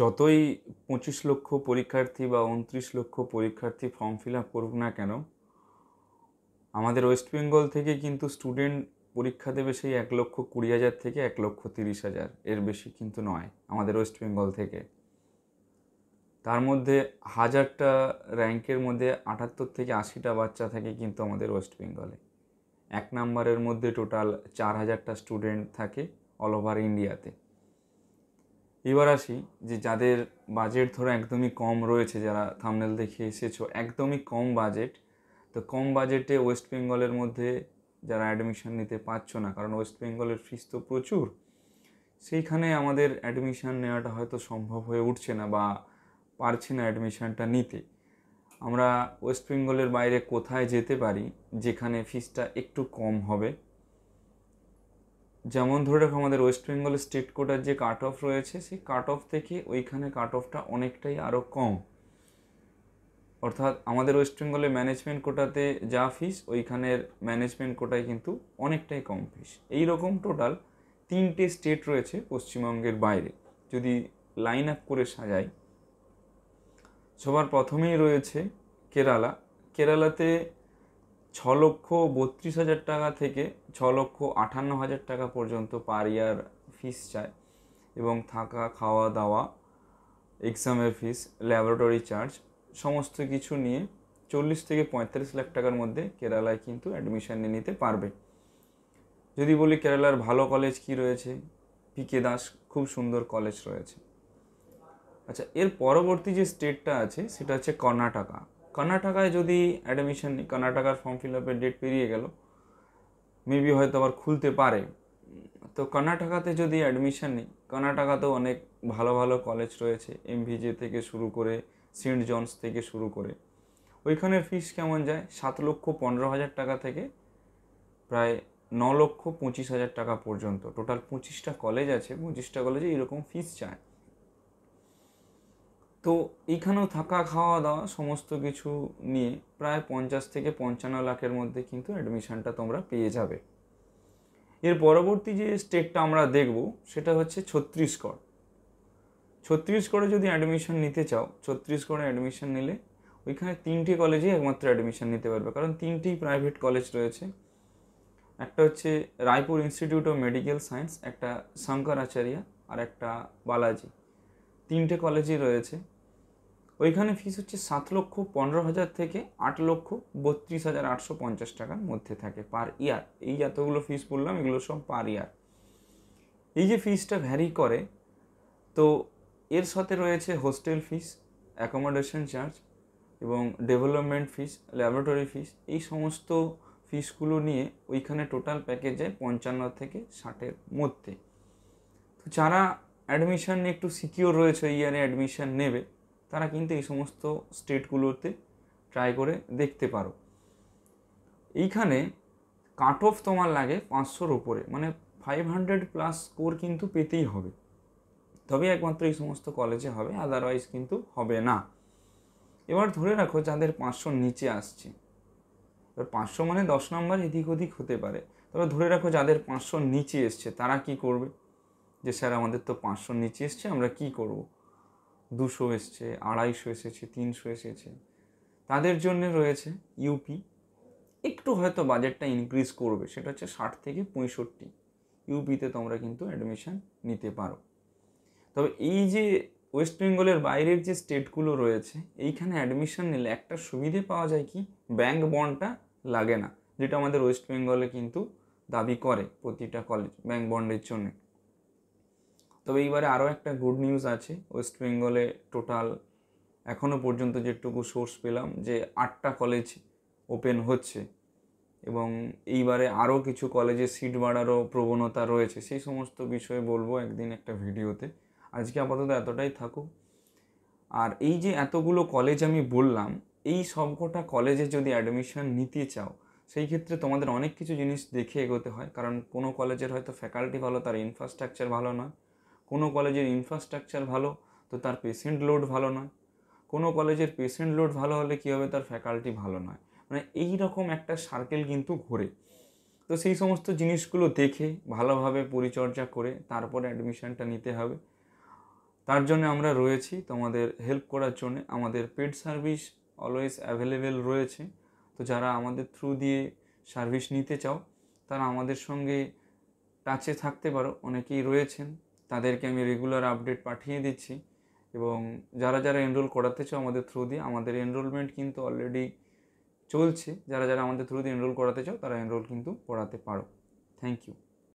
যতই পঁচিশ লক্ষ পরীক্ষার্থী বা উনত্রিশ লক্ষ পরীক্ষার্থী ফর্ম ফিল আপ করুক না কেন আমাদের ওয়েস্ট বেঙ্গল থেকে কিন্তু স্টুডেন্ট পরীক্ষা দেবে সেই এক লক্ষ কুড়ি হাজার থেকে এক লক্ষ তিরিশ হাজার এর বেশি কিন্তু নয় আমাদের ওয়েস্ট বেঙ্গল থেকে তার মধ্যে হাজারটা র্যাঙ্কের মধ্যে আটাত্তর থেকে আশিটা বাচ্চা থাকে কিন্তু আমাদের ওয়েস্ট বেঙ্গলে এক নাম্বারের মধ্যে টোটাল চার হাজারটা স্টুডেন্ট থাকে অল ওভার ইন্ডিয়াতে এবার আসি যে যাদের বাজেট ধরো একদমই কম রয়েছে যারা থামনেল দেখে এসেছো একদমই কম বাজেট তো কম বাজেটে ওয়েস্ট বেঙ্গলের মধ্যে যারা অ্যাডমিশন নিতে পারছো না কারণ ওয়েস্ট বেঙ্গলের ফিস তো প্রচুর সেইখানে আমাদের অ্যাডমিশান নেওয়াটা হয়তো সম্ভব হয়ে উঠছে না বা পারছি না অ্যাডমিশানটা নিতে আমরা ওয়েস্ট বেঙ্গলের বাইরে কোথায় যেতে পারি যেখানে ফিসটা একটু কম হবে যেমন ধরে রাখো আমাদের ওয়েস্ট বেঙ্গল স্টেট কোটার যে কাট অফ রয়েছে সেই কাট অফ থেকে ওইখানে কাট অফটা অনেকটাই আরও কম অর্থাৎ আমাদের ওয়েস্ট বেঙ্গলে ম্যানেজমেন্ট কোটাতে যা ফিস ওইখানের ম্যানেজমেন্ট কোটায় কিন্তু অনেকটাই কম ফিস এই রকম টোটাল তিনটে স্টেট রয়েছে পশ্চিমবঙ্গের বাইরে যদি লাইন আপ করে সাজাই সবার প্রথমেই রয়েছে কেরালা কেরালাতে ছ লক্ষ বত্রিশ হাজার টাকা থেকে ছ লক্ষ আটান্ন হাজার টাকা পর্যন্ত পার ইয়ার ফিস চায় এবং থাকা খাওয়া দাওয়া এক্সামের ফিস ল্যাবরেটরি চার্জ সমস্ত কিছু নিয়ে চল্লিশ থেকে পঁয়তাল্লিশ লাখ টাকার মধ্যে কেরালায় কিন্তু অ্যাডমিশান নিয়ে নিতে পারবে যদি বলি কেরালার ভালো কলেজ কি রয়েছে পিকে দাস খুব সুন্দর কলেজ রয়েছে আচ্ছা এর পরবর্তী যে স্টেটটা আছে সেটা হচ্ছে কর্ণাটকা কর্ণাটকায় যদি অ্যাডমিশন কর্ণাটকার ফর্ম ফিল আপের ডেট পেরিয়ে গেল মেবি হয়তো আবার খুলতে পারে তো কর্ণাটকাতে যদি অ্যাডমিশন নিই কর্ণাটকাতেও অনেক ভালো ভালো কলেজ রয়েছে এমভিজে থেকে শুরু করে সেন্ট জনস থেকে শুরু করে ওইখানের ফিস কেমন যায় সাত লক্ষ পনেরো হাজার টাকা থেকে প্রায় ন লক্ষ পঁচিশ হাজার টাকা পর্যন্ত টোটাল পঁচিশটা কলেজ আছে পঁচিশটা কলেজে এরকম ফিস চায় তো এখানেও থাকা খাওয়া দাওয়া সমস্ত কিছু নিয়ে প্রায় পঞ্চাশ থেকে পঞ্চান্ন লাখের মধ্যে কিন্তু অ্যাডমিশানটা তোমরা পেয়ে যাবে এর পরবর্তী যে স্টেটটা আমরা দেখব সেটা হচ্ছে ছত্রিশগড় ছত্রিশগড়ে যদি অ্যাডমিশন নিতে চাও ছত্তিশগড়ে অ্যাডমিশন নিলে ওইখানে তিনটি কলেজেই একমাত্র অ্যাডমিশন নিতে পারবে কারণ তিনটি প্রাইভেট কলেজ রয়েছে একটা হচ্ছে Raipur institute of medical science একটা আচার্য আর একটা বালাজি তিনটে কলেজই রয়েছে ওইখানে ফিস হচ্ছে সাত লক্ষ পনেরো হাজার থেকে আট লক্ষ বত্রিশ হাজার আটশো পঞ্চাশ টাকার মধ্যে থাকে পার ইয়ার এই যতগুলো ফিস বললাম এগুলো সব পার ইয়ার এই যে ফিসটা ভ্যারি করে তো এর সাথে রয়েছে হোস্টেল ফিস অ্যাকোমোডেশন চার্জ এবং ডেভেলপমেন্ট ফিস ল্যাবরেটরি ফিস এই সমস্ত ফিসগুলো নিয়ে ওইখানে টোটাল প্যাকেজ যায় পঞ্চান্ন থেকে ষাটের মধ্যে তো যারা অ্যাডমিশন একটু সিকিওর রয়েছে ইয়ারে অ্যাডমিশন নেবে তারা কিন্তু এই সমস্ত স্টেটগুলোতে ট্রাই করে দেখতে পারো এইখানে কাট অফ তোমার লাগে পাঁচশোর ওপরে মানে ফাইভ হান্ড্রেড প্লাস স্কোর কিন্তু পেতেই হবে তবে একমাত্র এই সমস্ত কলেজে হবে আদারওয়াইজ কিন্তু হবে না এবার ধরে রাখো যাদের পাঁচশোর নিচে আসছে এবার পাঁচশো মানে দশ নম্বর এদিক ওদিক হতে পারে তবে ধরে রাখো যাদের পাঁচশোর নিচে এসছে তারা কি করবে যে স্যার আমাদের তো পাঁচশোর নিচে এসছে আমরা কি করব দুশো এসছে আড়াইশো এসেছে তিনশো এসেছে তাদের জন্য রয়েছে ইউপি একটু হয়তো বাজেটটা ইনক্রিজ করবে সেটা হচ্ছে ষাট থেকে পঁয়ষট্টি ইউপিতে তোমরা কিন্তু অ্যাডমিশান নিতে পারো তবে এই যে ওয়েস্ট বেঙ্গলের বাইরের যে স্টেটগুলো রয়েছে এইখানে অ্যাডমিশন নিলে একটা সুবিধে পাওয়া যায় কি ব্যাংক বন্ডটা লাগে না যেটা আমাদের ওয়েস্ট বেঙ্গলে কিন্তু দাবি করে প্রতিটা কলেজ ব্যাংক বন্ডের জন্যে তবে এইবারে আরও একটা গুড নিউজ আছে ওয়েস্ট বেঙ্গলে টোটাল এখনও পর্যন্ত যেটুকু সোর্স পেলাম যে আটটা কলেজ ওপেন হচ্ছে এবং এইবারে আরও কিছু কলেজে সিট বাড়ারও প্রবণতা রয়েছে সেই সমস্ত বিষয়ে বলবো একদিন একটা ভিডিওতে আজকে আপাতত এতটাই থাকুক আর এই যে এতগুলো কলেজ আমি বললাম এই সবকটা কলেজে যদি অ্যাডমিশন নিতে চাও সেই ক্ষেত্রে তোমাদের অনেক কিছু জিনিস দেখে এগোতে হয় কারণ কোনো কলেজের হয়তো ফ্যাকাল্টি ভালো তার ইনফ্রাস্ট্রাকচার ভালো নয় কোনো কলেজের ইনফ্রাস্ট্রাকচার ভালো তো তার পেশেন্ট লোড ভালো নয় কোনো কলেজের পেশেন্ট লোড ভালো হলে কী হবে তার ফ্যাকাল্টি ভালো নয় মানে এই রকম একটা সার্কেল কিন্তু ঘোরে তো সেই সমস্ত জিনিসগুলো দেখে ভালোভাবে পরিচর্যা করে তারপরে অ্যাডমিশানটা নিতে হবে তার জন্য আমরা রয়েছি তোমাদের হেল্প করার জন্য আমাদের পেড সার্ভিস অলওয়েজ অ্যাভেলেবেল রয়েছে তো যারা আমাদের থ্রু দিয়ে সার্ভিস নিতে চাও তারা আমাদের সঙ্গে টাচে থাকতে পারো অনেকেই রয়েছেন তাদেরকে আমি রেগুলার আপডেট পাঠিয়ে দিচ্ছি এবং যারা যারা এনরোল করাতে চাও আমাদের থ্রু দিয়ে আমাদের এনরোলমেন্ট কিন্তু অলরেডি চলছে যারা যারা আমাদের থ্রু দিয়ে এনরোল করাতে চাও তারা এনরোল কিন্তু করাতে পারো থ্যাংক ইউ